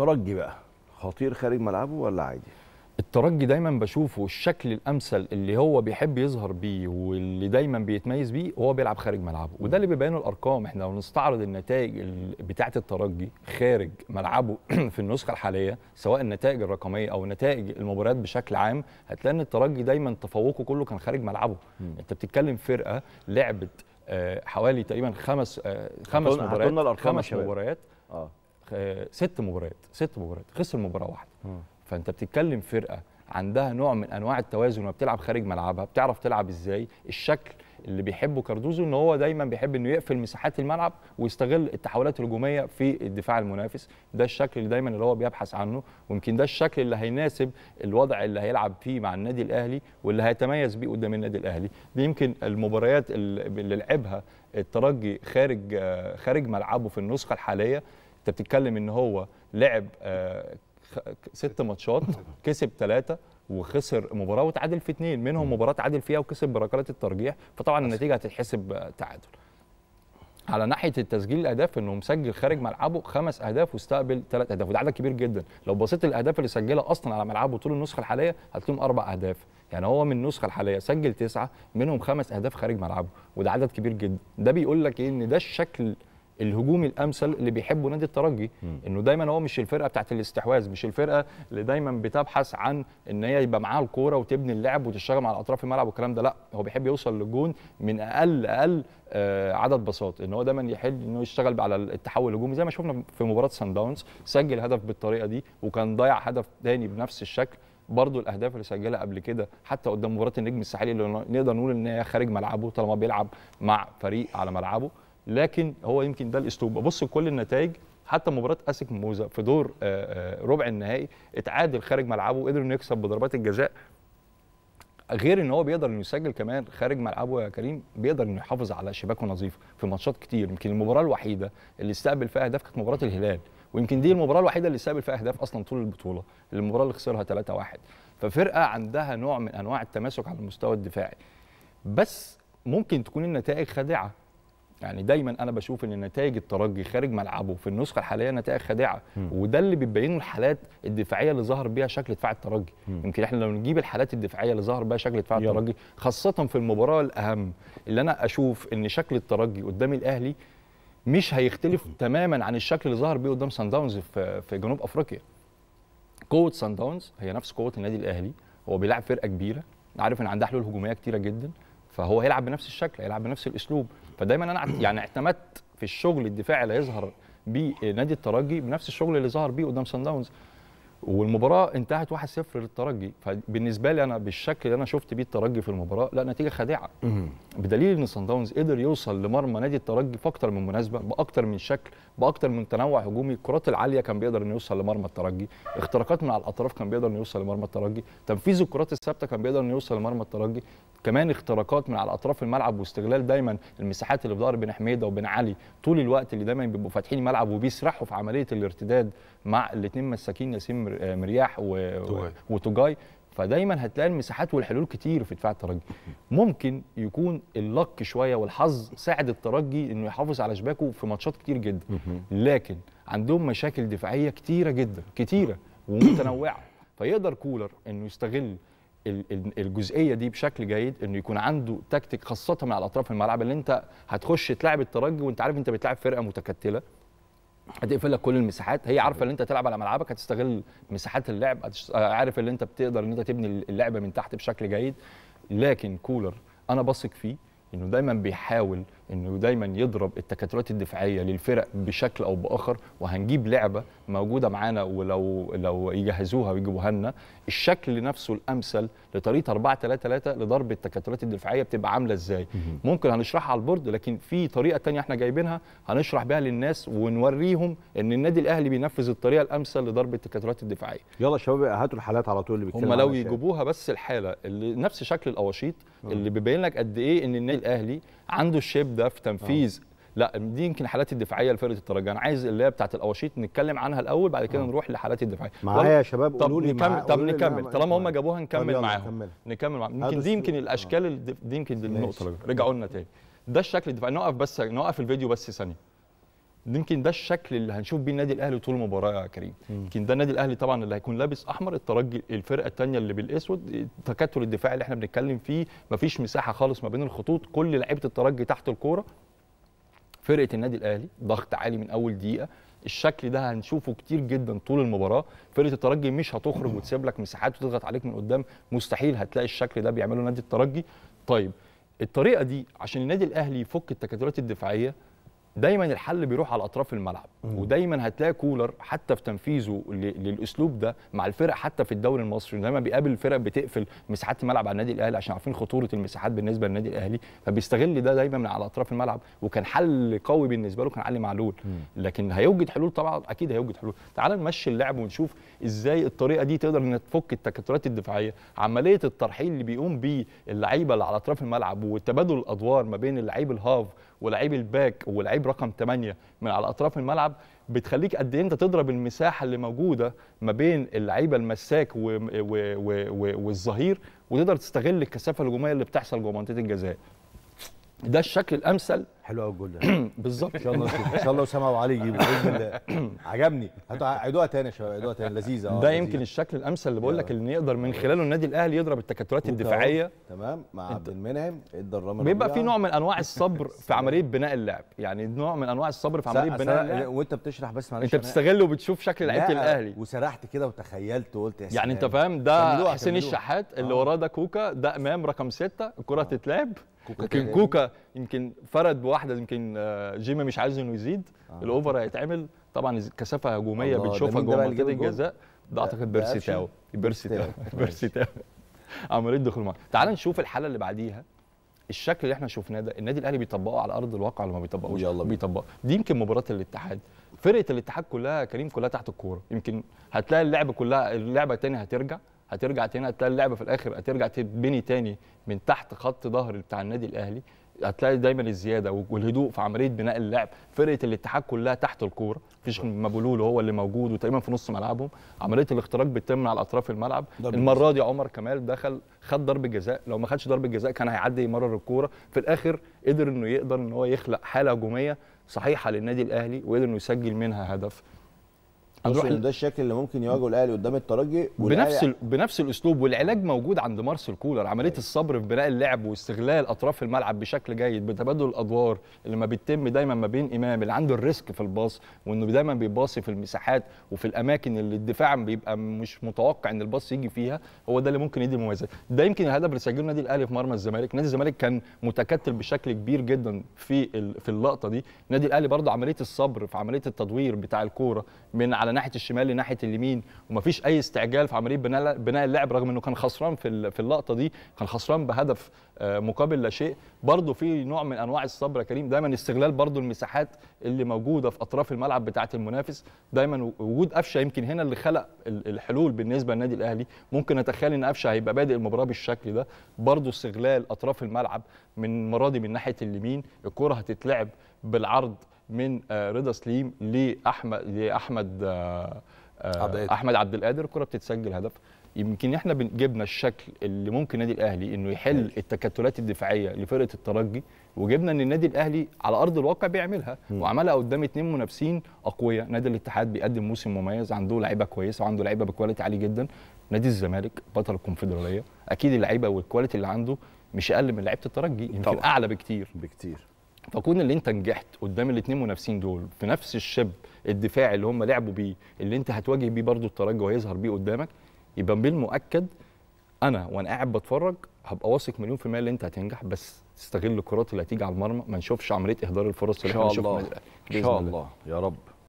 الترجي بقى خطير خارج ملعبه ولا عادي؟ الترجي دايما بشوفه الشكل الامثل اللي هو بيحب يظهر بيه واللي دايما بيتميز بيه هو بيلعب خارج ملعبه وده اللي بيبينه الارقام احنا لو نستعرض النتائج بتاعه الترجي خارج ملعبه في النسخه الحاليه سواء النتائج الرقميه او نتائج المباريات بشكل عام هتلاقي ان الترجي دايما تفوقه كله كان خارج ملعبه م. انت بتتكلم فرقه لعبت آه، حوالي تقريبا خمس آه، خمس مباريات خمس مباريات اه ست مباريات ست مباريات خسر مباراه واحده فانت بتتكلم فرقه عندها نوع من انواع التوازن وهي بتلعب خارج ملعبها بتعرف تلعب ازاي الشكل اللي بيحبه كاردوزو ان هو دايما بيحب انه يقفل مساحات الملعب ويستغل التحولات الهجوميه في الدفاع المنافس ده الشكل اللي دايما اللي هو بيبحث عنه ويمكن ده الشكل اللي هيناسب الوضع اللي هيلعب فيه مع النادي الاهلي واللي هيتميز بيه قدام النادي الاهلي دي يمكن المباريات اللي لعبها الترجي خارج خارج ملعبه في النسخه الحاليه انت بتتكلم ان هو لعب آه، ست ماتشات كسب ثلاثه وخسر مباراه وتعادل في اثنين منهم مباراه تعادل فيها وكسب بركلات الترجيح فطبعا النتيجه هتتحسب تعادل على ناحيه التسجيل الاهداف انه مسجل خارج ملعبه خمس اهداف واستقبل ثلاث اهداف وده عدد كبير جدا لو بصيت الاهداف اللي سجلها اصلا على ملعبه طول النسخه الحاليه هتلاقيهم اربع اهداف يعني هو من النسخه الحاليه سجل تسعه منهم خمس اهداف خارج ملعبه وده عدد كبير جدا ده بيقول لك ايه ان ده الشكل الهجومي الامثل اللي بيحبه نادي الترجي انه دايما هو مش الفرقه بتاعت الاستحواذ مش الفرقه اللي دايما بتبحث عن ان هي يبقى معاها الكوره وتبني اللعب وتشتغل مع الاطراف الملعب والكلام ده لا هو بيحب يوصل للجون من اقل اقل آه عدد بساط ان هو دايما يحل انه يشتغل على التحول الهجومي زي ما شفنا في مباراه سان داونز سجل هدف بالطريقه دي وكان ضيع هدف ثاني بنفس الشكل برضه الاهداف اللي سجلها قبل كده حتى قدام مباراه النجم الساحلي اللي نقدر نقول ان هي خارج ملعبه طالما بيلعب مع فريق على ملعبه لكن هو يمكن ده الاسلوب ببص لكل النتائج حتى مباراه اسك موزه في دور آه، آه، ربع النهائي اتعادل خارج ملعبه وقدر انه يكسب بضربات الجزاء غير ان هو بيقدر انه يسجل كمان خارج ملعبه يا كريم بيقدر انه يحافظ على شباكه نظيفه في ماتشات كتير يمكن المباراه الوحيده اللي استقبل فيها اهداف كانت مباراه الهلال ويمكن دي المباراه الوحيده اللي استقبل فيها اهداف اصلا طول البطوله المباراه اللي خسرها 3-1 ففرقه عندها نوع من انواع التماسك على المستوى الدفاعي بس ممكن تكون النتائج خادعه يعني دايما انا بشوف ان نتائج الترجي خارج ملعبه في النسخه الحاليه نتائج خادعه وده اللي بتبينه الحالات الدفاعيه اللي ظهر بيها شكل دفاع الترجي يمكن احنا لو نجيب الحالات الدفاعيه اللي ظهر بيها شكل دفاع الترجي خاصه في المباراه الاهم اللي انا اشوف ان شكل الترجي قدام الاهلي مش هيختلف تماما عن الشكل اللي ظهر بيه قدام سان داونز في في جنوب افريقيا قوه سان داونز هي نفس قوه النادي الاهلي هو بيلعب فرقه كبيره عارف ان عندها حلول هجوميه كتيره جدا فهو هيلعب بنفس الشكل هيلعب بنفس الاسلوب فدايما انا يعني اعتمدت في الشغل الدفاعي اللي هيظهر بيه نادي الترجي بنفس الشغل اللي ظهر بيه قدام سان داونز والمباراه انتهت 1-0 للترجي فبالنسبه لي انا بالشكل اللي انا شفت بيه الترجي في المباراه لا نتيجه خادعه بدليل ان سان داونز قدر يوصل لمرمى نادي الترجي في اكتر من مناسبه باكتر من شكل باكتر من تنوع هجومي الكرات العاليه كان بيقدر انه يوصل لمرمى الترجي اختراقات من على الاطراف كان بيقدر انه يوصل لمرمى الترجي تنفيذ الكرات الثابته كان بيقدر انه يوصل لمرمى الترجي كمان اختراقات من على اطراف الملعب واستغلال دايما المساحات اللي في ظهر بن حميده وبن علي طول الوقت اللي دايما بيبقوا فاتحين الملعب وبيسرحوا في عمليه الارتداد مع الاثنين مساكين ياسين آه، مرياح وتوجاي فدايما هتلاقي المساحات والحلول كتير في دفاع الترجي ممكن يكون اللك شويه والحظ ساعد الترجي انه يحافظ على شباكه في ماتشات كتير جدا لكن عندهم مشاكل دفاعيه كتيره جدا كتيره ومتنوعه فيقدر كولر انه يستغل الجزئيه دي بشكل جيد انه يكون عنده تكتيك خاصه على اطراف الملعب اللي انت هتخش تلعب الترجي وانت عارف انت بتلعب فرقه متكتله هتقفل لك كل المساحات هي عارفه ان انت تلعب على ملعبك هتستغل مساحات اللعب عارف ان انت بتقدر ان انت تبني اللعبه من تحت بشكل جيد لكن كولر انا بثق فيه انه دايما بيحاول انه دايما يضرب التكتلات الدفاعيه للفرق بشكل او باخر وهنجيب لعبه موجوده معانا ولو لو يجهزوها ويجيبوها لنا الشكل نفسه الامثل لطريقه 4 3 3 لضرب التكتلات الدفاعيه بتبقى عامله ازاي ممكن هنشرحها على البورد لكن في طريقه ثانيه احنا جايبينها هنشرح بيها للناس ونوريهم ان النادي الاهلي بينفذ الطريقه الامثل لضرب التكتلات الدفاعيه يلا شباب هاتوا الحالات على طول اللي بيتكلموا هم لو يجيبوها بس الحاله اللي نفس شكل الاواشيط اللي بيبين لك قد ايه ان النادي الاهلي عنده الشيب ده في تنفيذ آه. لا دي يمكن الحالات الدفاعيه لفرقه الترجي عايز اللي هي بتاعه الاواشيط نتكلم عنها الاول بعد كده آه. نروح لحالات الدفاعيه معايا يا شباب قولوا لي نكمل طب نكمل طالما هم جابوها نكمل معاهم نكمل معاهم يمكن دي يمكن الاشكال دي يمكن النقطه رجعوا لنا تاني ده الشكل الدفاعي نقف بس نوقف الفيديو بس ثانيه يمكن ده الشكل اللي هنشوف بيه النادي الاهلي طول المباراه يا كريم يمكن ده النادي الاهلي طبعا اللي هيكون لابس احمر الترجي الفرقه الثانيه اللي بالاسود التكتل الدفاعي اللي احنا بنتكلم فيه مفيش مساحه خالص ما بين الخطوط كل لعيبه الترجي تحت الكوره فرقه النادي الاهلي ضغط عالي من اول دقيقه الشكل ده هنشوفه كتير جدا طول المباراه فرقه الترجي مش هتخرج وتسيب لك مساحات وتضغط عليك من قدام مستحيل هتلاقي الشكل ده بيعمله نادي الترجي طيب الطريقه دي عشان النادي الاهلي يفك التكتلات الدفاعيه دايما الحل بيروح على اطراف الملعب مم. ودايما هتلاقي كولر حتى في تنفيذه للاسلوب ده مع الفرق حتى في الدوري المصري لما بيقابل الفرق بتقفل مساحات الملعب على النادي الاهلي عشان عارفين خطوره المساحات بالنسبه للنادي الاهلي فبيستغل ده دايما من على اطراف الملعب وكان حل قوي بالنسبه له كان علي معلول مم. لكن هيوجد حلول طبعا اكيد هيوجد حلول تعال نمشي اللعب ونشوف ازاي الطريقه دي تقدر انها تفك التكتلات الدفاعيه عمليه الترحيل اللي بيقوم بيه اللعيبه اللي على اطراف الملعب وتبادل الادوار ما بين اللعيب الهاف ولعيب الباك ولعيب رقم 8 من على اطراف الملعب بتخليك قد ايه انت تضرب المساحه اللي موجوده ما بين اللعيبه المساك والظهير وتقدر تستغل الكثافه الهجوميه اللي بتحصل جوه منطقه الجزاء ده الشكل الامثل حلو قوي الجول ده بالظبط ان شاء الله ان شاء الله اسامه وعلي يجيبوا باذن الله عجبني عيدوها تاني يا شباب عيدوها تاني لذيذه اه ده يمكن الشكل الامثل اللي بقول لك اللي يقدر من خلاله النادي الاهلي يضرب التكتلات الدفاعيه تمام مع عبد المنعم ادى الرمل بيبقى في نوع من انواع الصبر في عمليه بناء اللعب يعني نوع من انواع الصبر في عمليه بناء اللعب وانت بتشرح بس معلش انت بتستغل وبتشوف شكل لعيبه الاهلي وسرحت كده وتخيلت وقلت يا يعني انت فاهم ده حسين الشحات اللي آه. وراه ده كوكا ده امام رقم سته الكره آه. تتلعب كوكا يمكن كوكا يمكن فرد بواحده يمكن آه، جيمي مش عايز انه يزيد آه. الاوفر هيتعمل طبعا كثافه هجوميه بنشوفها جوه منطقه الجزاء ده اعتقد بيرسي تاو بيرسي تاو بيرسي تاو عمليه دخول معاه تعال نشوف الحاله اللي بعديها الشكل اللي احنا شفناه ده النادي الاهلي بيطبقه على ارض الواقع ولا ما بيطبقوش يلا بيطبق دي يمكن مباراه الاتحاد فرقه الاتحاد كلها كريم كلها تحت الكوره يمكن هتلاقي اللعب كلها اللعبه تاني هترجع هترجع تاني هتلاقي اللعبه في الاخر هترجع تتبني تاني من تحت خط ظهر بتاع النادي الاهلي هتلاقي دايما الزياده والهدوء في عمليه بناء اللعب فرقه الاتحاد كلها تحت الكوره مفيش مبولول هو اللي موجود وتقريبا في نص ملعبهم عمليه الاختراق بتتم على اطراف الملعب المره دي عمر كمال دخل خد ضربه جزاء لو ما خدش ضربه جزاء كان هيعدي يمرر الكوره في الاخر قدر انه يقدر ان هو يخلق حاله هجوميه صحيحه للنادي الاهلي وقدر انه يسجل منها هدف هنروح ده الشكل اللي ممكن يواجهه الاهلي قدام الترجي بنفس ال... بنفس الاسلوب والعلاج موجود عند مارسيل كولر عمليه الصبر في بناء اللعب واستغلال اطراف الملعب بشكل جيد بتبادل الادوار اللي ما بيتم دايما ما بين امام اللي عنده الريسك في الباص وانه دايما بيباصي في المساحات وفي الاماكن اللي الدفاع بيبقى مش متوقع ان الباص يجي فيها هو ده اللي ممكن يدي مميزات ده يمكن الهدف اللي سجله النادي الاهلي في مرمى الزمالك نادي الزمالك كان متكتل بشكل كبير جدا في ال... في اللقطه دي النادي الاهلي برضه عمليه الصبر في عمليه التدوير بتاع الكوره من على ناحيه الشمال لناحيه اليمين ومفيش اي استعجال في عمليه بناء اللعب رغم انه كان خسران في في اللقطه دي كان خسران بهدف آه، مقابل لا شيء برضه في نوع من انواع الصبر يا كريم دايما استغلال برضه المساحات اللي موجوده في اطراف الملعب بتاعه المنافس دايما وجود قفشه يمكن هنا اللي خلق الحلول بالنسبه للنادي الاهلي ممكن اتخيل ان قفشه هيبقى بادئ المباراه بالشكل ده برضه استغلال اطراف الملعب من مرادي من ناحيه اليمين الكره هتتلعب بالعرض من آه، رضا سليم لاحمد لاحمد آه، آه، احمد عبد القادر الكره بتتسجل هدف يمكن احنا جبنا الشكل اللي ممكن النادي الاهلي انه يحل التكتلات الدفاعيه لفرقه الترجي وجبنا ان النادي الاهلي على ارض الواقع بيعملها وعملها قدام اثنين منافسين اقوياء نادي الاتحاد بيقدم موسم مميز عنده لعيبه كويسه وعنده لعيبه بكواليتي عالي جدا نادي الزمالك بطل الكونفدراليه اكيد اللعيبه والكواليتي اللي عنده مش اقل من لعيبه الترجي يمكن طبعا. اعلى بكتير بكتير فكون اللي انت نجحت قدام الاثنين منافسين دول في نفس الشب الدفاعي اللي هم لعبوا بيه اللي انت هتواجه بيه برضه الترجي وهيظهر بيه قدامك يبقى بالمؤكد انا وانا قاعد بتفرج هبقى واثق مليون في الميه ان انت هتنجح بس تستغل الكرات اللي هتيجي على المرمى ما نشوفش عمليه اهدار الفرص اللي احنا شاء الله ان شاء الله يا رب